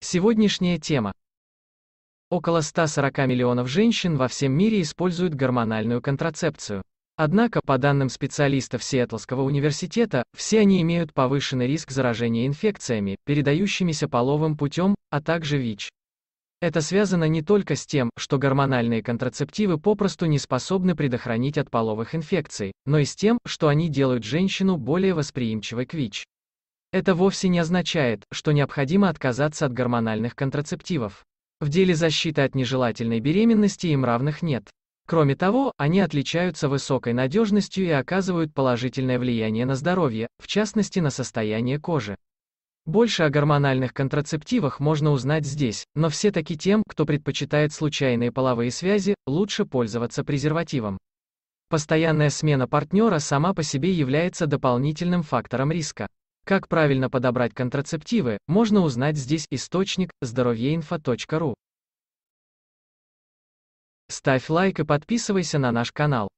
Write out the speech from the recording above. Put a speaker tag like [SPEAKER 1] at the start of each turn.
[SPEAKER 1] Сегодняшняя тема. Около 140 миллионов женщин во всем мире используют гормональную контрацепцию. Однако, по данным специалистов Сиэтлского университета, все они имеют повышенный риск заражения инфекциями, передающимися половым путем, а также ВИЧ. Это связано не только с тем, что гормональные контрацептивы попросту не способны предохранить от половых инфекций, но и с тем, что они делают женщину более восприимчивой к ВИЧ. Это вовсе не означает, что необходимо отказаться от гормональных контрацептивов. В деле защиты от нежелательной беременности им равных нет. Кроме того, они отличаются высокой надежностью и оказывают положительное влияние на здоровье, в частности на состояние кожи. Больше о гормональных контрацептивах можно узнать здесь, но все-таки тем, кто предпочитает случайные половые связи, лучше пользоваться презервативом. Постоянная смена партнера сама по себе является дополнительным фактором риска. Как правильно подобрать контрацептивы, можно узнать здесь источник здоровьеинфо.ру. Ставь лайк и подписывайся на наш канал.